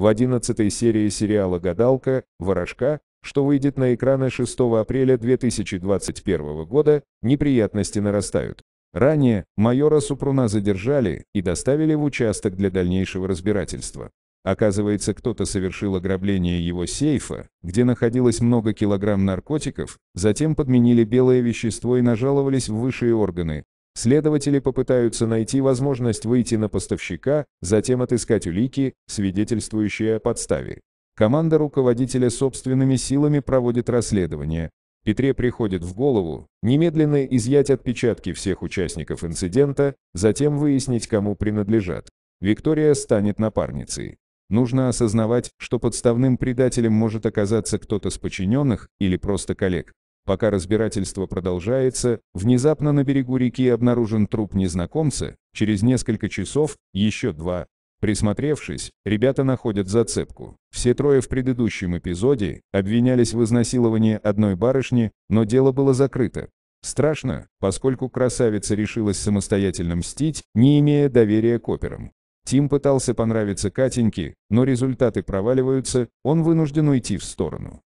в 11 серии сериала «Гадалка», «Ворожка», что выйдет на экраны 6 апреля 2021 года, неприятности нарастают. Ранее майора Супруна задержали и доставили в участок для дальнейшего разбирательства. Оказывается, кто-то совершил ограбление его сейфа, где находилось много килограмм наркотиков, затем подменили белое вещество и нажаловались в высшие органы, Следователи попытаются найти возможность выйти на поставщика, затем отыскать улики, свидетельствующие о подставе. Команда руководителя собственными силами проводит расследование. Петре приходит в голову немедленно изъять отпечатки всех участников инцидента, затем выяснить, кому принадлежат. Виктория станет напарницей. Нужно осознавать, что подставным предателем может оказаться кто-то с подчиненных или просто коллег. Пока разбирательство продолжается, внезапно на берегу реки обнаружен труп незнакомца, через несколько часов, еще два. Присмотревшись, ребята находят зацепку. Все трое в предыдущем эпизоде обвинялись в изнасиловании одной барышни, но дело было закрыто. Страшно, поскольку красавица решилась самостоятельно мстить, не имея доверия к операм. Тим пытался понравиться Катеньке, но результаты проваливаются, он вынужден уйти в сторону.